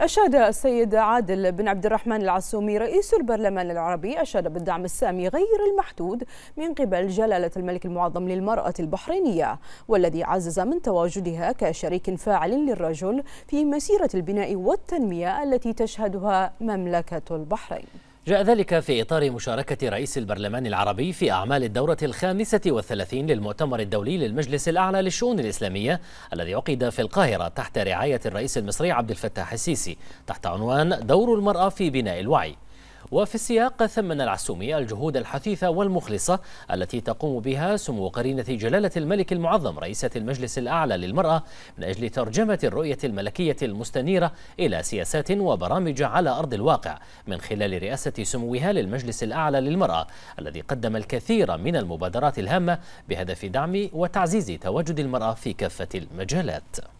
أشاد السيد عادل بن عبد الرحمن العسومي رئيس البرلمان العربي أشاد بالدعم السامي غير المحدود من قبل جلالة الملك المعظم للمرأة البحرينية والذي عزز من تواجدها كشريك فاعل للرجل في مسيرة البناء والتنمية التي تشهدها مملكة البحرين جاء ذلك في إطار مشاركة رئيس البرلمان العربي في أعمال الدورة الخامسة والثلاثين للمؤتمر الدولي للمجلس الأعلى للشؤون الإسلامية الذي عقد في القاهرة تحت رعاية الرئيس المصري عبد الفتاح السيسي تحت عنوان دور المرأة في بناء الوعي وفي السياق ثمن العسومي الجهود الحثيثة والمخلصة التي تقوم بها سمو قرينة جلالة الملك المعظم رئيسة المجلس الأعلى للمرأة من أجل ترجمة الرؤية الملكية المستنيرة إلى سياسات وبرامج على أرض الواقع من خلال رئاسة سموها للمجلس الأعلى للمرأة الذي قدم الكثير من المبادرات الهامة بهدف دعم وتعزيز تواجد المرأة في كافة المجالات